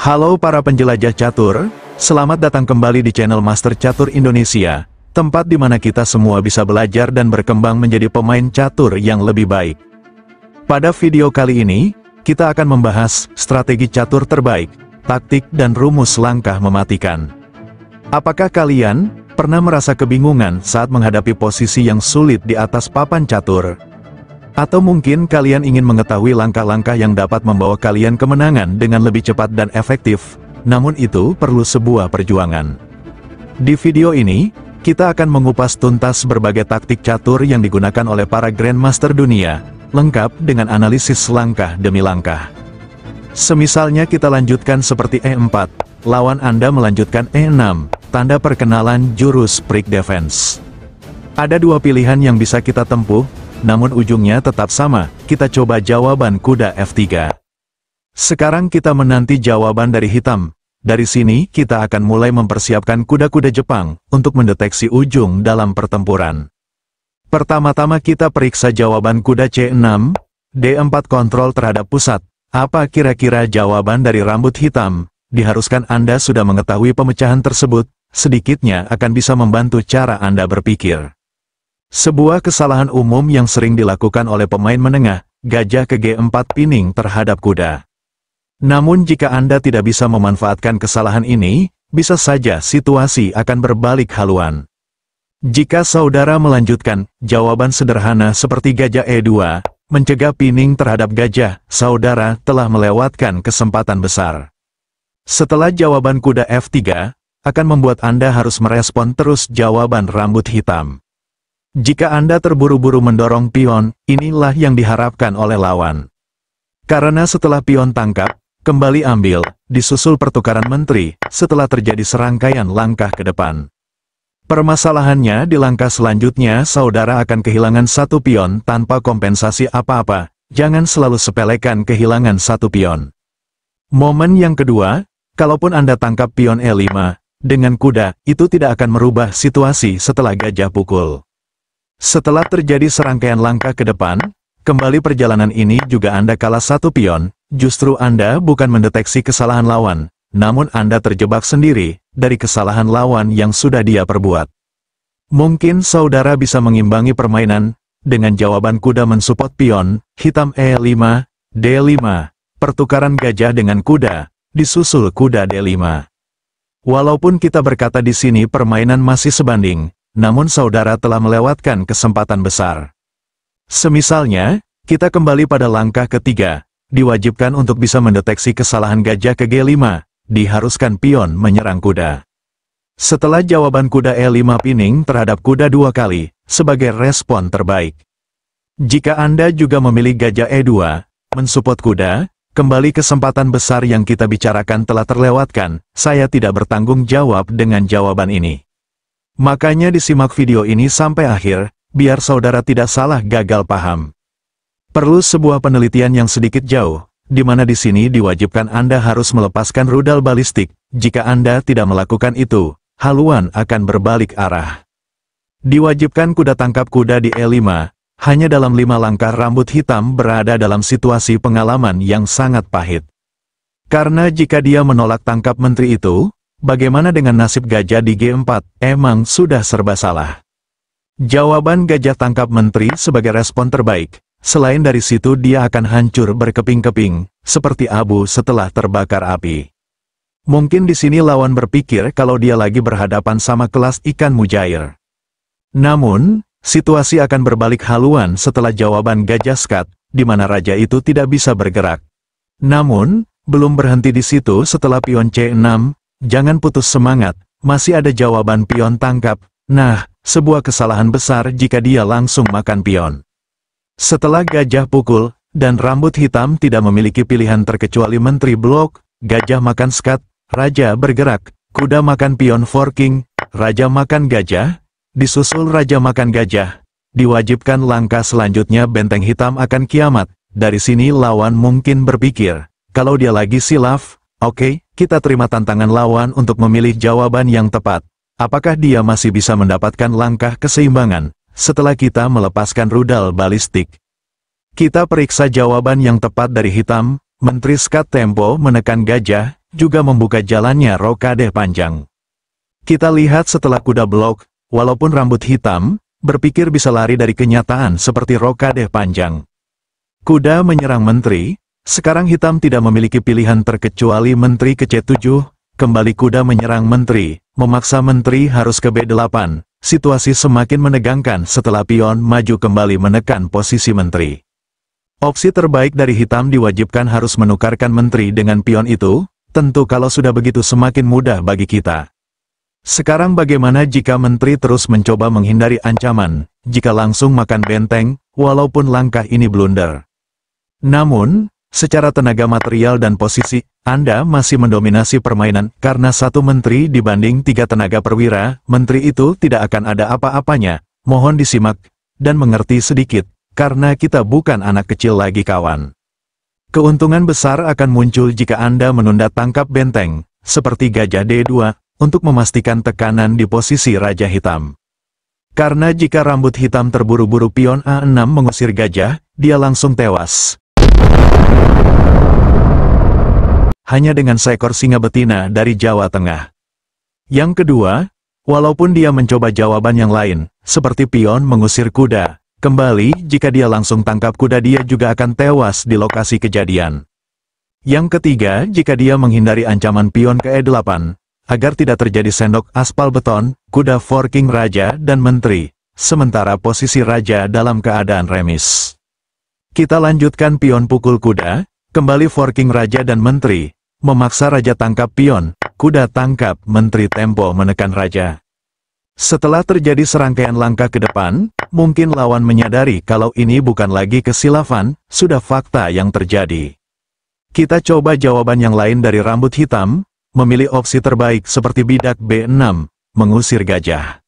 Halo para penjelajah catur, selamat datang kembali di channel Master Catur Indonesia, tempat di mana kita semua bisa belajar dan berkembang menjadi pemain catur yang lebih baik. Pada video kali ini, kita akan membahas strategi catur terbaik, taktik dan rumus langkah mematikan. Apakah kalian pernah merasa kebingungan saat menghadapi posisi yang sulit di atas papan catur? Atau mungkin kalian ingin mengetahui langkah-langkah yang dapat membawa kalian kemenangan dengan lebih cepat dan efektif, namun itu perlu sebuah perjuangan. Di video ini, kita akan mengupas tuntas berbagai taktik catur yang digunakan oleh para Grandmaster dunia, lengkap dengan analisis langkah demi langkah. Semisalnya kita lanjutkan seperti E4, lawan Anda melanjutkan E6, tanda perkenalan jurus Prick Defense. Ada dua pilihan yang bisa kita tempuh, namun ujungnya tetap sama, kita coba jawaban kuda F3. Sekarang kita menanti jawaban dari hitam. Dari sini, kita akan mulai mempersiapkan kuda-kuda Jepang untuk mendeteksi ujung dalam pertempuran. Pertama-tama kita periksa jawaban kuda C6, D4 kontrol terhadap pusat. Apa kira-kira jawaban dari rambut hitam? Diharuskan Anda sudah mengetahui pemecahan tersebut, sedikitnya akan bisa membantu cara Anda berpikir. Sebuah kesalahan umum yang sering dilakukan oleh pemain menengah, gajah ke G4 pining terhadap kuda. Namun jika Anda tidak bisa memanfaatkan kesalahan ini, bisa saja situasi akan berbalik haluan. Jika saudara melanjutkan, jawaban sederhana seperti gajah E2, mencegah pining terhadap gajah, saudara telah melewatkan kesempatan besar. Setelah jawaban kuda F3, akan membuat Anda harus merespon terus jawaban rambut hitam. Jika Anda terburu-buru mendorong pion, inilah yang diharapkan oleh lawan. Karena setelah pion tangkap, kembali ambil, disusul pertukaran menteri, setelah terjadi serangkaian langkah ke depan. Permasalahannya di langkah selanjutnya saudara akan kehilangan satu pion tanpa kompensasi apa-apa, jangan selalu sepelekan kehilangan satu pion. Momen yang kedua, kalaupun Anda tangkap pion E5, dengan kuda, itu tidak akan merubah situasi setelah gajah pukul. Setelah terjadi serangkaian langkah ke depan, kembali perjalanan ini juga Anda kalah satu pion, justru Anda bukan mendeteksi kesalahan lawan, namun Anda terjebak sendiri dari kesalahan lawan yang sudah dia perbuat. Mungkin saudara bisa mengimbangi permainan dengan jawaban kuda mensupport pion, hitam E5, D5, pertukaran gajah dengan kuda, disusul kuda D5. Walaupun kita berkata di sini permainan masih sebanding, namun saudara telah melewatkan kesempatan besar. Semisalnya, kita kembali pada langkah ketiga, diwajibkan untuk bisa mendeteksi kesalahan gajah ke G5, diharuskan pion menyerang kuda. Setelah jawaban kuda E5 pining terhadap kuda dua kali, sebagai respon terbaik. Jika Anda juga memilih gajah E2, mensupport kuda, kembali kesempatan besar yang kita bicarakan telah terlewatkan, saya tidak bertanggung jawab dengan jawaban ini. Makanya disimak video ini sampai akhir, biar saudara tidak salah gagal paham. Perlu sebuah penelitian yang sedikit jauh, di mana di sini diwajibkan Anda harus melepaskan rudal balistik, jika Anda tidak melakukan itu, haluan akan berbalik arah. Diwajibkan kuda tangkap kuda di E5, hanya dalam lima langkah rambut hitam berada dalam situasi pengalaman yang sangat pahit. Karena jika dia menolak tangkap menteri itu, Bagaimana dengan nasib gajah di G4? Emang sudah serba salah. Jawaban gajah tangkap menteri sebagai respon terbaik. Selain dari situ dia akan hancur berkeping-keping, seperti abu setelah terbakar api. Mungkin di sini lawan berpikir kalau dia lagi berhadapan sama kelas ikan mujair. Namun, situasi akan berbalik haluan setelah jawaban gajah skat, di mana raja itu tidak bisa bergerak. Namun, belum berhenti di situ setelah pion C6, Jangan putus semangat, masih ada jawaban pion tangkap. Nah, sebuah kesalahan besar jika dia langsung makan pion. Setelah gajah pukul, dan rambut hitam tidak memiliki pilihan terkecuali menteri blok, gajah makan skat, raja bergerak, kuda makan pion forking, raja makan gajah, disusul raja makan gajah. Diwajibkan langkah selanjutnya benteng hitam akan kiamat, dari sini lawan mungkin berpikir, kalau dia lagi silaf, Oke, kita terima tantangan lawan untuk memilih jawaban yang tepat. Apakah dia masih bisa mendapatkan langkah keseimbangan setelah kita melepaskan rudal balistik? Kita periksa jawaban yang tepat dari hitam, Menteri Skat Tempo menekan gajah, juga membuka jalannya rokade panjang. Kita lihat setelah kuda blok, walaupun rambut hitam, berpikir bisa lari dari kenyataan seperti rokade panjang. Kuda menyerang menteri, sekarang hitam tidak memiliki pilihan terkecuali menteri ke C7, kembali kuda menyerang menteri, memaksa menteri harus ke B8. Situasi semakin menegangkan setelah pion maju kembali menekan posisi menteri. Opsi terbaik dari hitam diwajibkan harus menukarkan menteri dengan pion itu, tentu kalau sudah begitu semakin mudah bagi kita. Sekarang bagaimana jika menteri terus mencoba menghindari ancaman, jika langsung makan benteng, walaupun langkah ini blunder. Namun, Secara tenaga material dan posisi, Anda masih mendominasi permainan, karena satu menteri dibanding tiga tenaga perwira, menteri itu tidak akan ada apa-apanya, mohon disimak, dan mengerti sedikit, karena kita bukan anak kecil lagi kawan. Keuntungan besar akan muncul jika Anda menunda tangkap benteng, seperti gajah D2, untuk memastikan tekanan di posisi Raja Hitam. Karena jika rambut hitam terburu-buru pion A6 mengusir gajah, dia langsung tewas. Hanya dengan seekor singa betina dari Jawa Tengah. Yang kedua, walaupun dia mencoba jawaban yang lain, seperti pion mengusir kuda, kembali jika dia langsung tangkap kuda dia juga akan tewas di lokasi kejadian. Yang ketiga, jika dia menghindari ancaman pion ke E8, agar tidak terjadi sendok aspal beton, kuda forking raja dan menteri, sementara posisi raja dalam keadaan remis. Kita lanjutkan pion pukul kuda, kembali forking raja dan menteri, memaksa raja tangkap pion, kuda tangkap, menteri tempo menekan raja. Setelah terjadi serangkaian langkah ke depan, mungkin lawan menyadari kalau ini bukan lagi kesilafan, sudah fakta yang terjadi. Kita coba jawaban yang lain dari rambut hitam, memilih opsi terbaik seperti bidak B6, mengusir gajah.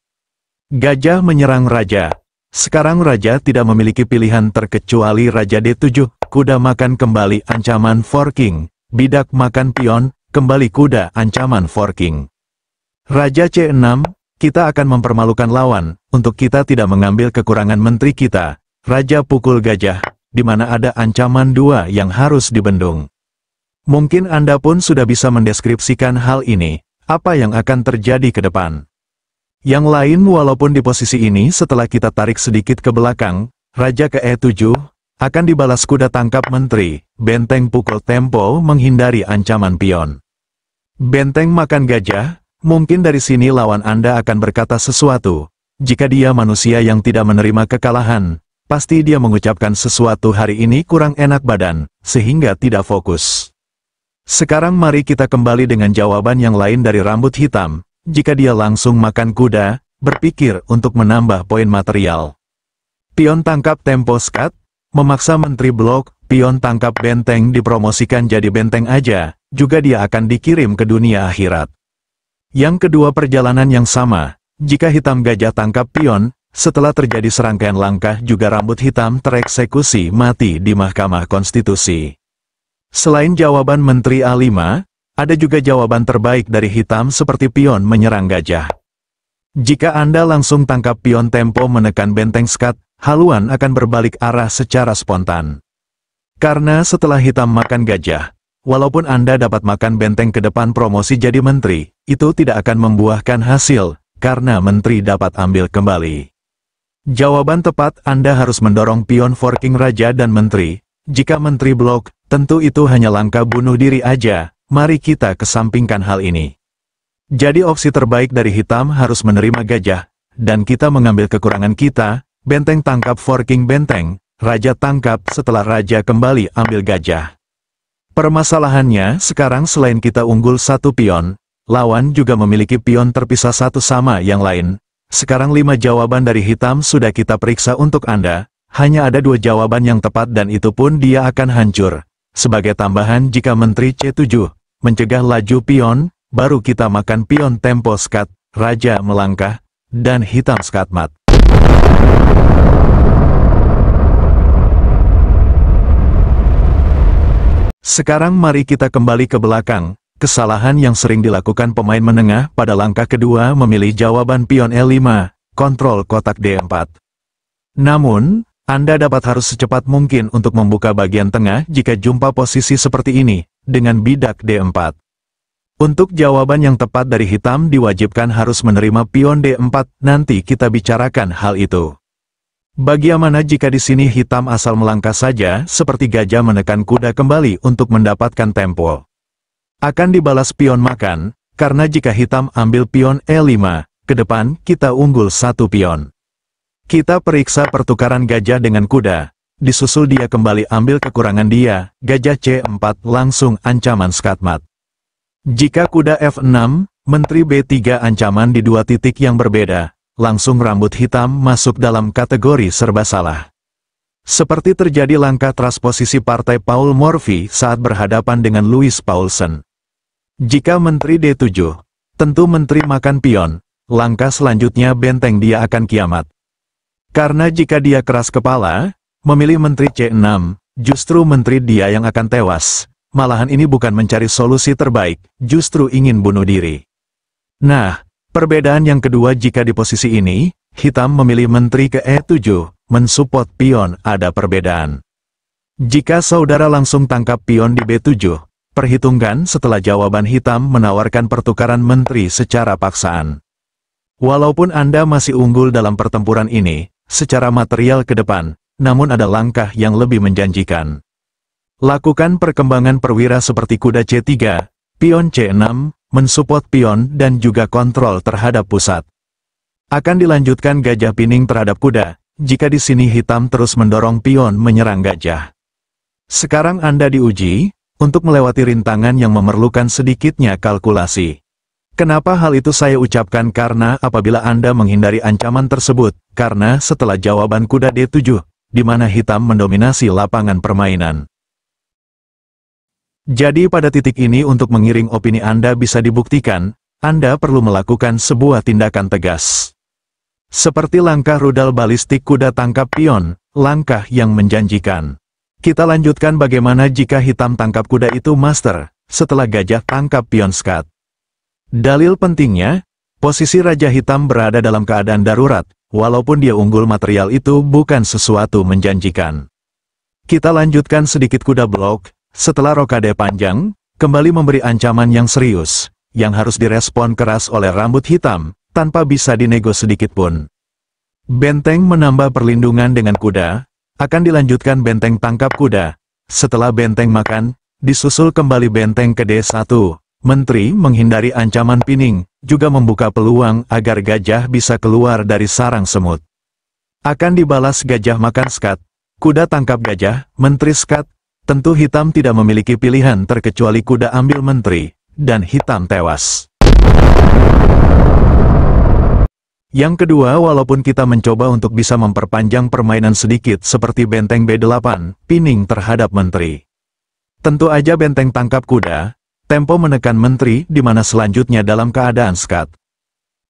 Gajah menyerang raja, sekarang Raja tidak memiliki pilihan terkecuali Raja D7, kuda makan kembali ancaman forking, bidak makan pion, kembali kuda ancaman forking. Raja C6, kita akan mempermalukan lawan, untuk kita tidak mengambil kekurangan menteri kita, Raja pukul gajah, di mana ada ancaman dua yang harus dibendung. Mungkin Anda pun sudah bisa mendeskripsikan hal ini, apa yang akan terjadi ke depan. Yang lain walaupun di posisi ini setelah kita tarik sedikit ke belakang, Raja ke E7, akan dibalas kuda tangkap menteri, benteng pukul tempo menghindari ancaman pion. Benteng makan gajah, mungkin dari sini lawan Anda akan berkata sesuatu. Jika dia manusia yang tidak menerima kekalahan, pasti dia mengucapkan sesuatu hari ini kurang enak badan, sehingga tidak fokus. Sekarang mari kita kembali dengan jawaban yang lain dari rambut hitam, jika dia langsung makan kuda, berpikir untuk menambah poin material. Pion tangkap tempo skat, memaksa Menteri Blok, pion tangkap benteng dipromosikan jadi benteng aja, juga dia akan dikirim ke dunia akhirat. Yang kedua perjalanan yang sama, jika hitam gajah tangkap pion, setelah terjadi serangkaian langkah juga rambut hitam tereksekusi mati di Mahkamah Konstitusi. Selain jawaban Menteri A5, ada juga jawaban terbaik dari hitam seperti pion menyerang gajah. Jika Anda langsung tangkap pion tempo menekan benteng skat, haluan akan berbalik arah secara spontan. Karena setelah hitam makan gajah, walaupun Anda dapat makan benteng ke depan promosi jadi menteri, itu tidak akan membuahkan hasil, karena menteri dapat ambil kembali. Jawaban tepat Anda harus mendorong pion forking raja dan menteri, jika menteri blok, tentu itu hanya langkah bunuh diri aja, mari kita kesampingkan hal ini. Jadi opsi terbaik dari hitam harus menerima gajah, dan kita mengambil kekurangan kita, benteng tangkap forking benteng, raja tangkap setelah raja kembali ambil gajah. Permasalahannya sekarang selain kita unggul satu pion, lawan juga memiliki pion terpisah satu sama yang lain. Sekarang lima jawaban dari hitam sudah kita periksa untuk Anda, hanya ada dua jawaban yang tepat dan itu pun dia akan hancur. Sebagai tambahan jika Menteri C7 mencegah laju pion, baru kita makan pion tempo skat, raja melangkah, dan hitam skat mat. Sekarang mari kita kembali ke belakang, kesalahan yang sering dilakukan pemain menengah pada langkah kedua memilih jawaban pion E5, kontrol kotak D4. Namun, Anda dapat harus secepat mungkin untuk membuka bagian tengah jika jumpa posisi seperti ini, dengan bidak D4. Untuk jawaban yang tepat dari hitam diwajibkan harus menerima pion D4, nanti kita bicarakan hal itu. Bagaimana jika di sini hitam asal melangkah saja, seperti gajah menekan kuda kembali untuk mendapatkan tempo. Akan dibalas pion makan, karena jika hitam ambil pion E5, ke depan kita unggul satu pion. Kita periksa pertukaran gajah dengan kuda, disusul dia kembali ambil kekurangan dia, gajah C4 langsung ancaman skatmat. Jika kuda F6, menteri B3 ancaman di dua titik yang berbeda, langsung rambut hitam masuk dalam kategori serba salah. Seperti terjadi langkah transposisi partai Paul Morphy saat berhadapan dengan Louis Paulsen. Jika Menteri D7, tentu Menteri makan pion, langkah selanjutnya benteng dia akan kiamat. Karena jika dia keras kepala, Memilih Menteri C6, justru Menteri dia yang akan tewas. Malahan ini bukan mencari solusi terbaik, justru ingin bunuh diri. Nah, perbedaan yang kedua jika di posisi ini, hitam memilih Menteri ke E7, mensupport pion ada perbedaan. Jika saudara langsung tangkap pion di B7, perhitungkan setelah jawaban hitam menawarkan pertukaran menteri secara paksaan. Walaupun Anda masih unggul dalam pertempuran ini, secara material ke depan, namun ada langkah yang lebih menjanjikan. Lakukan perkembangan perwira seperti kuda C3, pion C6, mensupport pion dan juga kontrol terhadap pusat. Akan dilanjutkan gajah pining terhadap kuda, jika di sini hitam terus mendorong pion menyerang gajah. Sekarang Anda diuji, untuk melewati rintangan yang memerlukan sedikitnya kalkulasi. Kenapa hal itu saya ucapkan karena apabila Anda menghindari ancaman tersebut, karena setelah jawaban kuda D7, di mana hitam mendominasi lapangan permainan. Jadi pada titik ini untuk mengiring opini Anda bisa dibuktikan, Anda perlu melakukan sebuah tindakan tegas. Seperti langkah rudal balistik kuda tangkap pion, langkah yang menjanjikan. Kita lanjutkan bagaimana jika hitam tangkap kuda itu master, setelah gajah tangkap pion skat. Dalil pentingnya, posisi Raja Hitam berada dalam keadaan darurat, walaupun dia unggul material itu bukan sesuatu menjanjikan. Kita lanjutkan sedikit kuda blok, setelah rokade panjang, kembali memberi ancaman yang serius, yang harus direspon keras oleh rambut hitam, tanpa bisa dinego sedikitpun. Benteng menambah perlindungan dengan kuda, akan dilanjutkan benteng tangkap kuda, setelah benteng makan, disusul kembali benteng ke D1, Menteri menghindari ancaman Pining, juga membuka peluang agar gajah bisa keluar dari sarang semut. Akan dibalas gajah makan skat, kuda tangkap gajah, Menteri skat, tentu hitam tidak memiliki pilihan terkecuali kuda ambil menteri, dan hitam tewas. Yang kedua, walaupun kita mencoba untuk bisa memperpanjang permainan sedikit seperti benteng B8, pining terhadap menteri. Tentu aja benteng tangkap kuda, Tempo menekan menteri di mana selanjutnya dalam keadaan skat.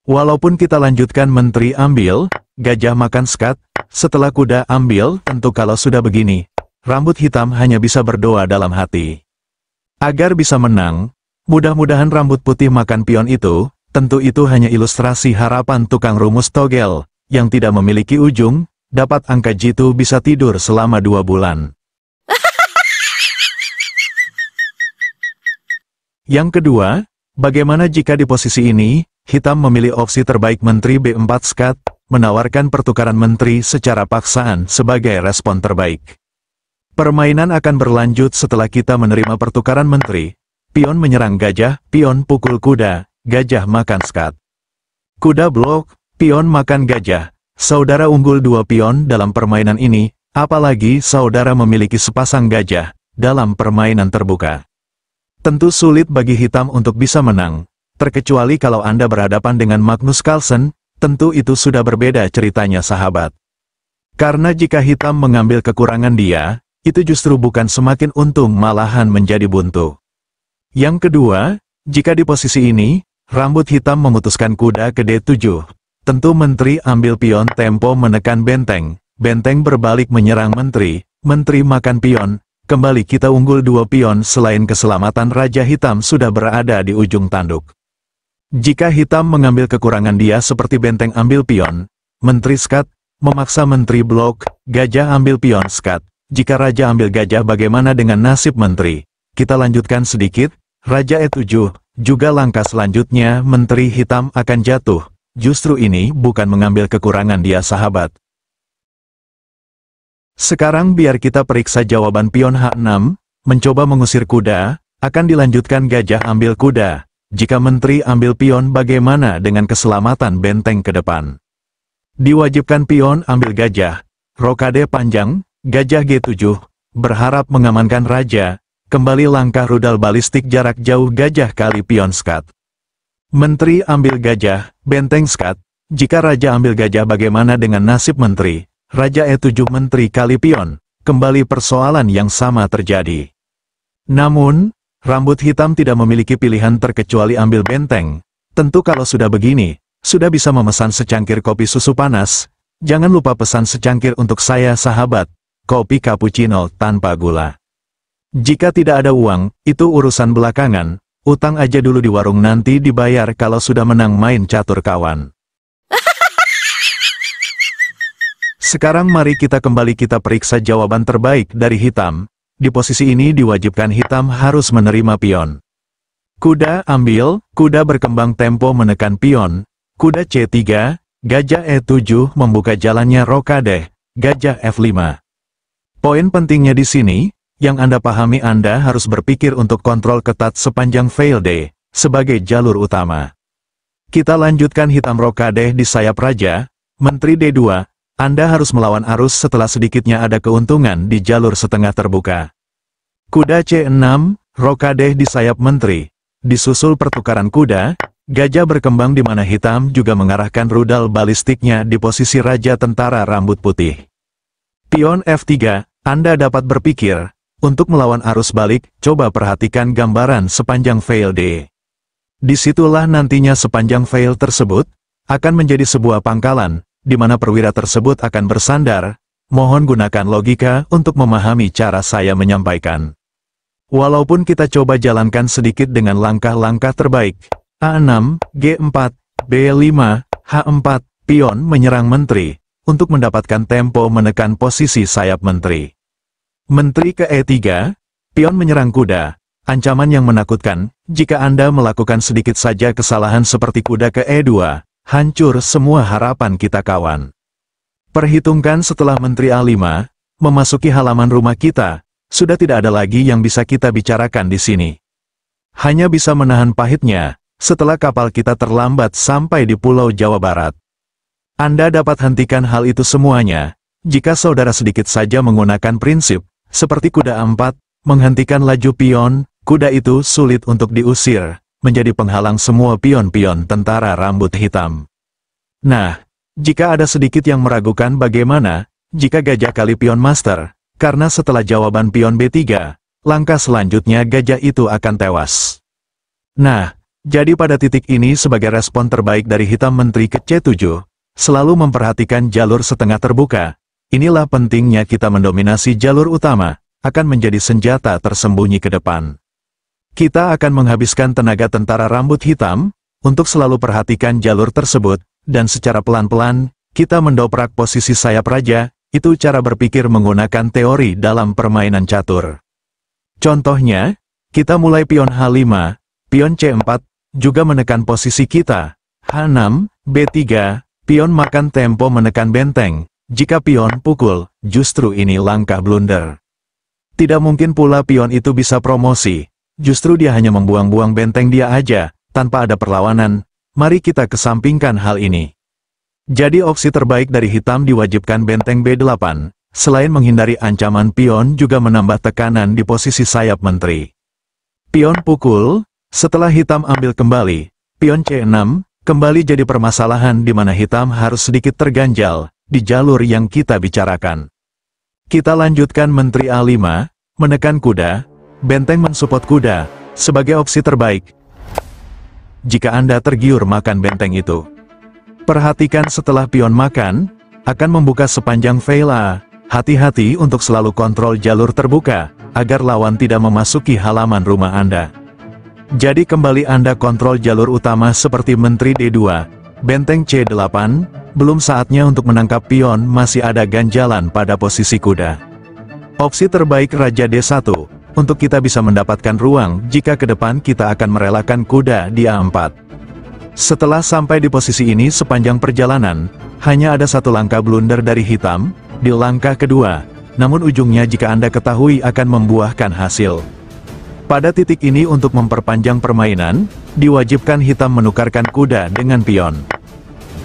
Walaupun kita lanjutkan menteri ambil, gajah makan skat, setelah kuda ambil, tentu kalau sudah begini, rambut hitam hanya bisa berdoa dalam hati. Agar bisa menang, mudah-mudahan rambut putih makan pion itu, tentu itu hanya ilustrasi harapan tukang rumus togel, yang tidak memiliki ujung, dapat angka jitu bisa tidur selama dua bulan. Yang kedua, bagaimana jika di posisi ini, hitam memilih opsi terbaik Menteri B4 Skat, menawarkan pertukaran menteri secara paksaan sebagai respon terbaik. Permainan akan berlanjut setelah kita menerima pertukaran menteri. Pion menyerang gajah, pion pukul kuda, gajah makan skat. Kuda blok, pion makan gajah. Saudara unggul dua pion dalam permainan ini, apalagi saudara memiliki sepasang gajah dalam permainan terbuka. Tentu sulit bagi hitam untuk bisa menang, terkecuali kalau Anda berhadapan dengan Magnus Carlsen, tentu itu sudah berbeda ceritanya sahabat. Karena jika hitam mengambil kekurangan dia, itu justru bukan semakin untung malahan menjadi buntu. Yang kedua, jika di posisi ini, rambut hitam memutuskan kuda ke D7, tentu menteri ambil pion tempo menekan benteng, benteng berbalik menyerang menteri, menteri makan pion, Kembali kita unggul dua pion selain keselamatan Raja Hitam sudah berada di ujung tanduk. Jika Hitam mengambil kekurangan dia seperti benteng ambil pion, Menteri Skat, memaksa Menteri Blok, Gajah ambil pion Skat. Jika Raja ambil gajah bagaimana dengan nasib Menteri? Kita lanjutkan sedikit, Raja E7, juga langkah selanjutnya Menteri Hitam akan jatuh. Justru ini bukan mengambil kekurangan dia sahabat, sekarang biar kita periksa jawaban pion H6, mencoba mengusir kuda, akan dilanjutkan gajah ambil kuda. Jika menteri ambil pion bagaimana dengan keselamatan benteng ke depan? Diwajibkan pion ambil gajah, rokade panjang, gajah G7, berharap mengamankan raja, kembali langkah rudal balistik jarak jauh gajah kali pion skat. Menteri ambil gajah, benteng skat, jika raja ambil gajah bagaimana dengan nasib menteri? Raja E7 Menteri Kalipion, kembali persoalan yang sama terjadi. Namun, rambut hitam tidak memiliki pilihan terkecuali ambil benteng. Tentu kalau sudah begini, sudah bisa memesan secangkir kopi susu panas. Jangan lupa pesan secangkir untuk saya sahabat, kopi cappuccino tanpa gula. Jika tidak ada uang, itu urusan belakangan, utang aja dulu di warung nanti dibayar kalau sudah menang main catur kawan. Sekarang mari kita kembali kita periksa jawaban terbaik dari hitam. Di posisi ini diwajibkan hitam harus menerima pion. Kuda ambil, kuda berkembang tempo menekan pion. Kuda C3, gajah E7 membuka jalannya rokade, gajah F5. Poin pentingnya di sini, yang Anda pahami Anda harus berpikir untuk kontrol ketat sepanjang fail D, sebagai jalur utama. Kita lanjutkan hitam rokade di sayap raja, menteri D2, anda harus melawan arus setelah sedikitnya ada keuntungan di jalur setengah terbuka. Kuda C6, Rokadeh di sayap menteri. Disusul pertukaran kuda, gajah berkembang di mana hitam juga mengarahkan rudal balistiknya di posisi Raja Tentara Rambut Putih. Pion F3, Anda dapat berpikir, untuk melawan arus balik, coba perhatikan gambaran sepanjang fail D. Disitulah nantinya sepanjang fail tersebut, akan menjadi sebuah pangkalan, di mana perwira tersebut akan bersandar, mohon gunakan logika untuk memahami cara saya menyampaikan. Walaupun kita coba jalankan sedikit dengan langkah-langkah terbaik, A6, G4, B5, H4, pion menyerang menteri, untuk mendapatkan tempo menekan posisi sayap menteri. Menteri ke E3, pion menyerang kuda, ancaman yang menakutkan, jika Anda melakukan sedikit saja kesalahan seperti kuda ke E2, hancur semua harapan kita kawan. Perhitungkan setelah Menteri A5, memasuki halaman rumah kita, sudah tidak ada lagi yang bisa kita bicarakan di sini. Hanya bisa menahan pahitnya, setelah kapal kita terlambat sampai di Pulau Jawa Barat. Anda dapat hentikan hal itu semuanya, jika saudara sedikit saja menggunakan prinsip, seperti kuda empat, menghentikan laju pion, kuda itu sulit untuk diusir, menjadi penghalang semua pion-pion tentara rambut hitam. Nah, jika ada sedikit yang meragukan bagaimana, jika gajah kali pion master, karena setelah jawaban pion B3, langkah selanjutnya gajah itu akan tewas. Nah, jadi pada titik ini sebagai respon terbaik dari hitam menteri ke C7, selalu memperhatikan jalur setengah terbuka, inilah pentingnya kita mendominasi jalur utama, akan menjadi senjata tersembunyi ke depan. Kita akan menghabiskan tenaga tentara rambut hitam, untuk selalu perhatikan jalur tersebut, dan secara pelan-pelan, kita mendoprak posisi sayap raja, itu cara berpikir menggunakan teori dalam permainan catur. Contohnya, kita mulai pion H5, pion C4, juga menekan posisi kita, H6, B3, pion makan tempo menekan benteng, jika pion pukul, justru ini langkah blunder. Tidak mungkin pula pion itu bisa promosi, justru dia hanya membuang-buang benteng dia aja, tanpa ada perlawanan, mari kita kesampingkan hal ini. Jadi opsi terbaik dari hitam diwajibkan benteng B8, selain menghindari ancaman pion juga menambah tekanan di posisi sayap menteri. Pion pukul, setelah hitam ambil kembali, pion C6, kembali jadi permasalahan di mana hitam harus sedikit terganjal, di jalur yang kita bicarakan. Kita lanjutkan Menteri A5, menekan kuda, benteng mensupport kuda, sebagai opsi terbaik. Jika Anda tergiur makan benteng itu. Perhatikan setelah pion makan, akan membuka sepanjang vela, hati-hati untuk selalu kontrol jalur terbuka, agar lawan tidak memasuki halaman rumah Anda. Jadi kembali Anda kontrol jalur utama seperti Menteri D2, Benteng C8, belum saatnya untuk menangkap pion masih ada ganjalan pada posisi kuda. Opsi terbaik Raja D1, untuk kita bisa mendapatkan ruang jika ke depan kita akan merelakan kuda di A4. Setelah sampai di posisi ini sepanjang perjalanan, hanya ada satu langkah blunder dari hitam, di langkah kedua, namun ujungnya jika Anda ketahui akan membuahkan hasil. Pada titik ini untuk memperpanjang permainan, diwajibkan hitam menukarkan kuda dengan pion.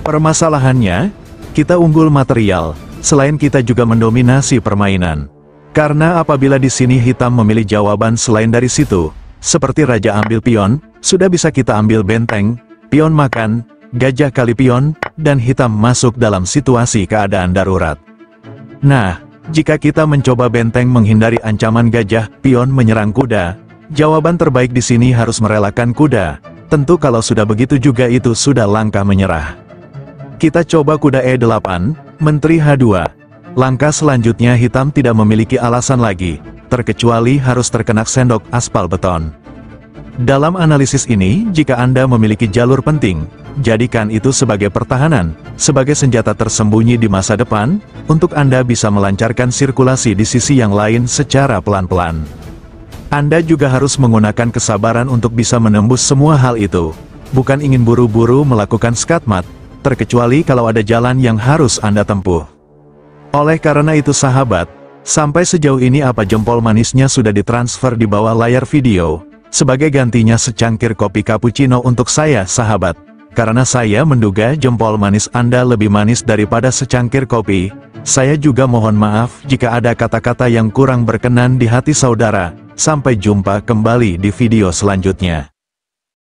Permasalahannya, kita unggul material, selain kita juga mendominasi permainan. Karena apabila di sini hitam memilih jawaban selain dari situ, seperti raja ambil pion, sudah bisa kita ambil benteng, pion makan, gajah kali pion, dan hitam masuk dalam situasi keadaan darurat. Nah, jika kita mencoba benteng menghindari ancaman gajah, pion menyerang kuda, jawaban terbaik di sini harus merelakan kuda, tentu kalau sudah begitu juga itu sudah langkah menyerah. Kita coba kuda E8, Menteri H2, Langkah selanjutnya hitam tidak memiliki alasan lagi, terkecuali harus terkena sendok aspal beton. Dalam analisis ini, jika Anda memiliki jalur penting, jadikan itu sebagai pertahanan, sebagai senjata tersembunyi di masa depan, untuk Anda bisa melancarkan sirkulasi di sisi yang lain secara pelan-pelan. Anda juga harus menggunakan kesabaran untuk bisa menembus semua hal itu, bukan ingin buru-buru melakukan skatmat, terkecuali kalau ada jalan yang harus Anda tempuh. Oleh karena itu sahabat, sampai sejauh ini apa jempol manisnya sudah ditransfer di bawah layar video, sebagai gantinya secangkir kopi cappuccino untuk saya sahabat. Karena saya menduga jempol manis Anda lebih manis daripada secangkir kopi, saya juga mohon maaf jika ada kata-kata yang kurang berkenan di hati saudara. Sampai jumpa kembali di video selanjutnya.